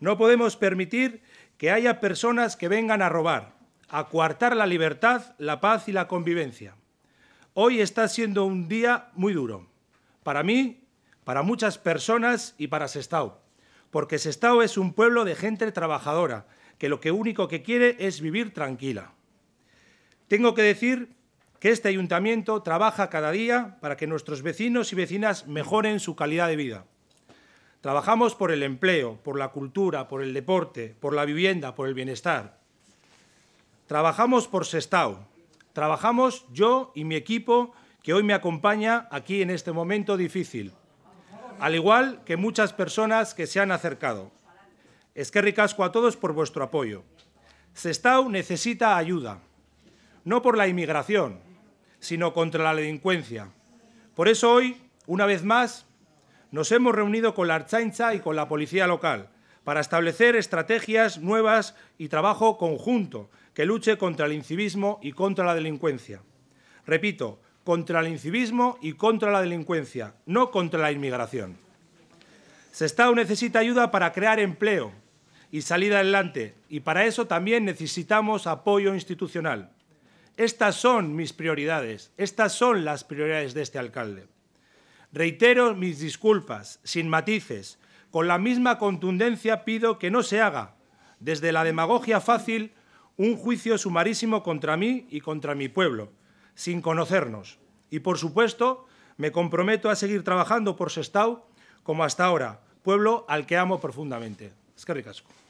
No podemos permitir que haya personas que vengan a robar, a coartar la libertad, la paz y la convivencia. Hoy está siendo un día muy duro, para mí, para muchas personas y para Sestao, porque Sestao es un pueblo de gente trabajadora, que lo que único que quiere es vivir tranquila. Tengo que decir que este ayuntamiento trabaja cada día para que nuestros vecinos y vecinas mejoren su calidad de vida. Trabajamos por el empleo, por la cultura, por el deporte, por la vivienda, por el bienestar. Trabajamos por Sestao. Trabajamos yo y mi equipo que hoy me acompaña aquí en este momento difícil, al igual que muchas personas que se han acercado. Es que ricasco a todos por vuestro apoyo. Sestao necesita ayuda, no por la inmigración, sino contra la delincuencia. Por eso hoy, una vez más, nos hemos reunido con la Archaincha y con la Policía Local para establecer estrategias nuevas y trabajo conjunto que luche contra el incivismo y contra la delincuencia. Repito, contra el incivismo y contra la delincuencia, no contra la inmigración. Sestao necesita ayuda para crear empleo y salir adelante, y para eso también necesitamos apoyo institucional. Estas son mis prioridades, estas son las prioridades de este alcalde. Reitero mis disculpas, sin matices. Con la misma contundencia pido que no se haga, desde la demagogia fácil, un juicio sumarísimo contra mí y contra mi pueblo, sin conocernos. Y, por supuesto, me comprometo a seguir trabajando por Sestao como hasta ahora, pueblo al que amo profundamente. Es que